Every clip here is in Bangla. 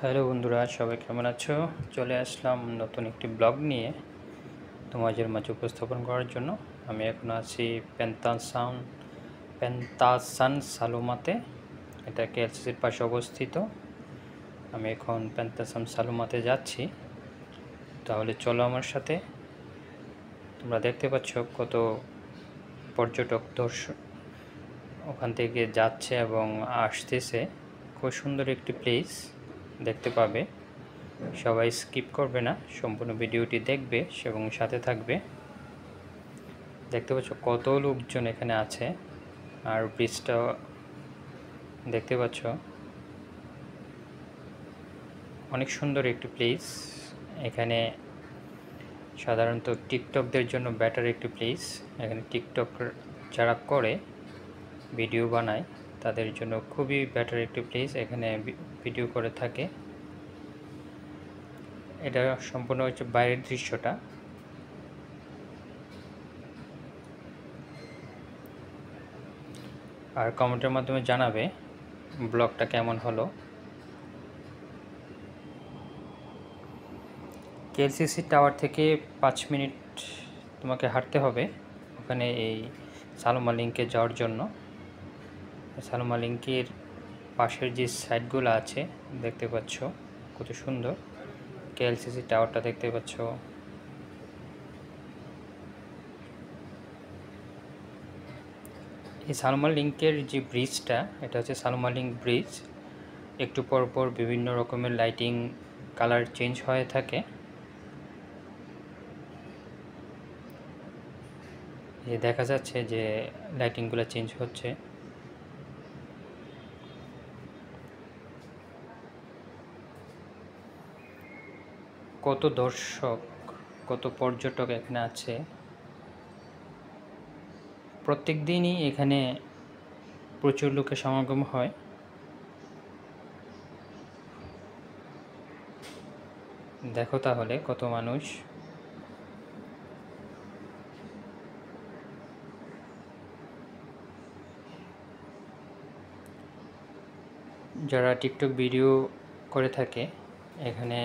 হ্যালো বন্ধুরা সবাই কেমন আছো চলে আসলাম নতুন একটি ব্লগ নিয়ে তোমাদের মাঝে উপস্থাপন করার জন্য আমি এখন আছি প্যান্তাসান প্যান্তাসান সালুমাতে এটা কেএলসিসির পাশে অবস্থিত আমি এখন প্যান্তাসান সালুমাতে যাচ্ছি তাহলে চলো আমার সাথে তোমরা দেখতে পাচ্ছ কত পর্যটক দর্শক ওখান থেকে যাচ্ছে এবং আসতেছে খুব সুন্দর একটি প্লেস দেখতে পাবে সবাই স্কিপ করবে না সম্পূর্ণ ভিডিওটি দেখবে এবং সাথে থাকবে দেখতে পাচ্ছ কত লোকজন এখানে আছে আর ব্রিজটাও দেখতে পাচ্ছ অনেক সুন্দর একটি প্লেস এখানে সাধারণত টিকটকদের জন্য ব্যাটার একটি প্লেস এখানে টিকটক যারা করে ভিডিও বানায় তাদের জন্য খুবই বেটার একটি প্লেস এখানে ভিডিও করে থাকে এটা সম্পূর্ণ হচ্ছে বাইরের দৃশ্যটা আর কমেন্টের মাধ্যমে জানাবে ব্লগটা কেমন হলো কেএলসিসি টাওয়ার থেকে পাঁচ মিনিট তোমাকে হাঁটতে হবে ওখানে এই সালমা লিঙ্কে যাওয়ার জন্য সালমা লিঙ্কের পাশের যে সাইডগুলো আছে দেখতে পাচ্ছ কত সুন্দর কেএলসিসি টাওয়ারটা দেখতে পাচ্ছ এই সালমা লিঙ্কের যে ব্রিজটা এটা হচ্ছে সালমা লিঙ্ক ব্রিজ একটু পর পর বিভিন্ন রকমের লাইটিং কালার চেঞ্জ হয়ে থাকে দেখা যাচ্ছে যে লাইটিংগুলো চেঞ্জ হচ্ছে কত দর্শক কত পর্যটক এখানে আছে প্রত্যেক দিনই এখানে প্রচুর লোকের সমাগম হয় দেখো তাহলে কত মানুষ যারা টিকটক ভিডিও করে থাকে এখানে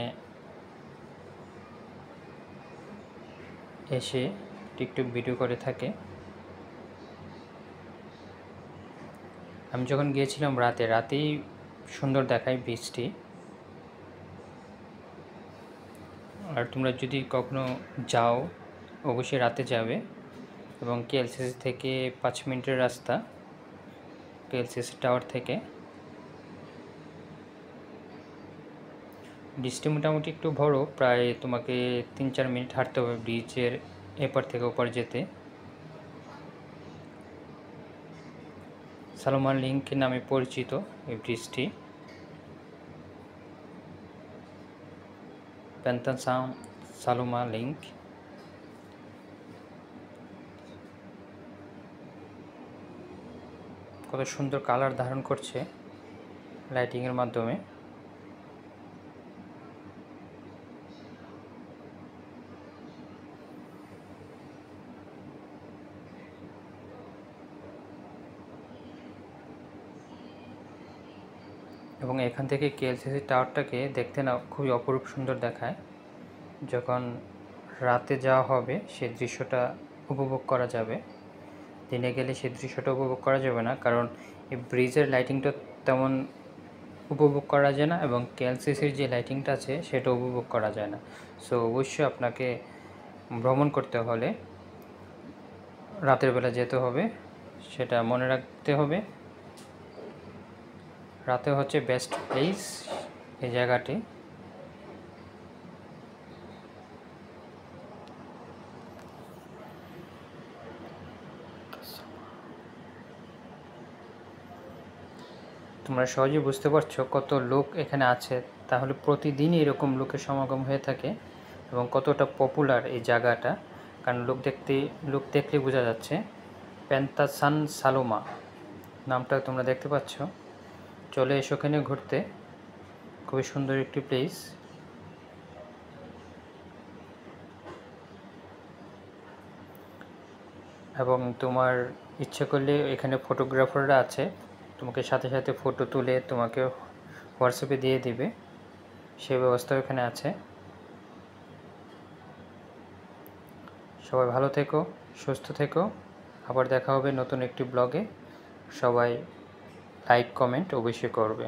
এসে টিকটক ভিডিও করে থাকে আমি যখন গিয়েছিলাম রাতে রাতেই সুন্দর দেখায় বীজটি আর তোমরা যদি কখনো যাও অবশ্যই রাতে যাবে এবং কেএলসিসি থেকে পাঁচ মিনিটের রাস্তা কেএলসিসি টাওয়ার থেকে ব্রিজটি মোটামুটি একটু বড় প্রায় তোমাকে তিন চার মিনিট হাঁটতে হবে ব্রিজের এপার থেকে ওপার যেতে সালমান লিঙ্ক নামে পরিচিত এই ব্রিজটি প্যান্তানসাম সালোমা লিঙ্ক কত সুন্দর কালার ধারণ করছে লাইটিংয়ের মাধ্যমে এবং এখান থেকে কেএলসিসি টাওয়ারটাকে দেখতে না খুবই অপরূপ সুন্দর দেখায় যখন রাতে যাওয়া হবে সে দৃশ্যটা উপভোগ করা যাবে দিনে গেলে সে দৃশ্যটা উপভোগ করা যাবে না কারণ এই ব্রিজের লাইটিংটা তেমন উপভোগ করা যায় না এবং কেএলসিসির যে লাইটিংটা আছে সেটা উপভোগ করা যায় না সো অবশ্যই আপনাকে ভ্রমণ করতে হলে রাতের বেলা যেতে হবে সেটা মনে রাখতে হবে রাতে হচ্ছে বেস্ট প্লেস এই জায়গাটি তোমরা সহজে বুঝতে পারছো কত লোক এখানে আছে তাহলে প্রতিদিনই এরকম লোকের সমাগম হয়ে থাকে এবং কতটা পপুলার এই জায়গাটা কারণ লোক দেখতে লোক দেখলে বোঝা যাচ্ছে প্যান্তাসান সালোমা নামটা তোমরা দেখতে পাচ্ছ চলে এসো ওখানে ঘুরতে খুবই সুন্দর একটি প্লেস এবং তোমার ইচ্ছে করলে এখানে ফটোগ্রাফাররা আছে তোমাকে সাথে সাথে ফটো তুলে তোমাকে হোয়াটসঅ্যাপে দিয়ে দিবে সে ব্যবস্থাও এখানে আছে সবাই ভালো থেকো সুস্থ থেকো আবার দেখা হবে নতুন একটি ব্লগে সবাই লাইক কমেন্ট অবশ্যই করবে